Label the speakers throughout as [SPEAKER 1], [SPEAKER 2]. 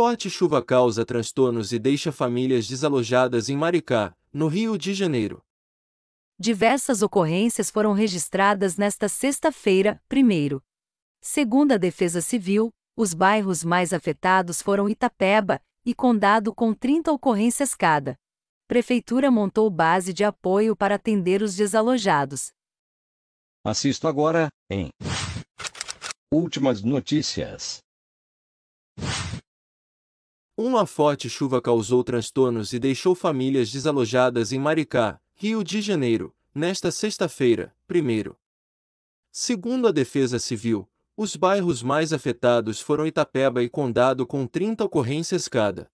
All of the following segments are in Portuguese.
[SPEAKER 1] Forte chuva causa transtornos e deixa famílias desalojadas em Maricá, no Rio de Janeiro.
[SPEAKER 2] Diversas ocorrências foram registradas nesta sexta-feira, primeiro. Segundo a Defesa Civil, os bairros mais afetados foram Itapeba e Condado com 30 ocorrências cada. Prefeitura montou base de apoio para atender os desalojados.
[SPEAKER 1] Assisto agora, em Últimas notícias. Uma forte chuva causou transtornos e deixou famílias desalojadas em Maricá, Rio de Janeiro, nesta sexta-feira, primeiro. Segundo a Defesa Civil, os bairros mais afetados foram Itapeba e Condado com 30 ocorrências cada.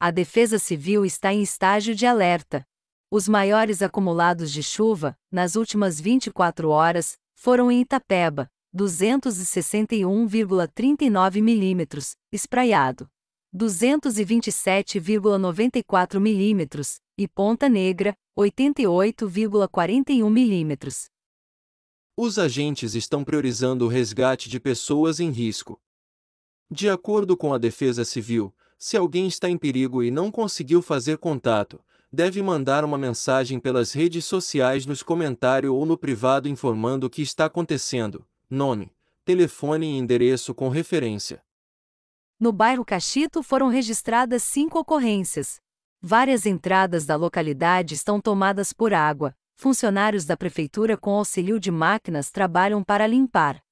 [SPEAKER 2] A Defesa Civil está em estágio de alerta. Os maiores acumulados de chuva, nas últimas 24 horas, foram em Itapeba, 261,39 milímetros, espraiado. 227,94 mm, e Ponta Negra, 88,41 mm.
[SPEAKER 1] Os agentes estão priorizando o resgate de pessoas em risco. De acordo com a Defesa Civil, se alguém está em perigo e não conseguiu fazer contato, deve mandar uma mensagem pelas redes sociais nos comentários ou no privado informando o que está acontecendo, nome, telefone e endereço com referência.
[SPEAKER 2] No bairro Caxito foram registradas cinco ocorrências. Várias entradas da localidade estão tomadas por água. Funcionários da prefeitura com auxílio de máquinas trabalham para limpar.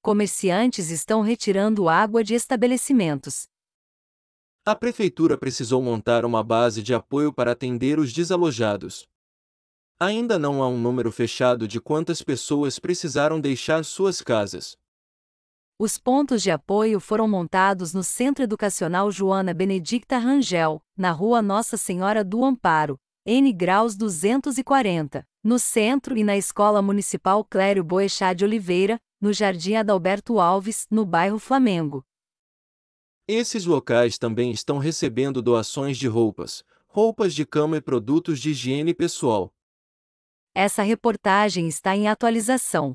[SPEAKER 2] Comerciantes estão retirando água de estabelecimentos.
[SPEAKER 1] A prefeitura precisou montar uma base de apoio para atender os desalojados. Ainda não há um número fechado de quantas pessoas precisaram deixar suas casas.
[SPEAKER 2] Os pontos de apoio foram montados no Centro Educacional Joana Benedicta Rangel, na Rua Nossa Senhora do Amparo, N graus 240, no centro e na Escola Municipal Clério Boechat de Oliveira, no Jardim Adalberto Alves, no bairro Flamengo.
[SPEAKER 1] Esses locais também estão recebendo doações de roupas, roupas de cama e produtos de higiene pessoal.
[SPEAKER 2] Essa reportagem está em atualização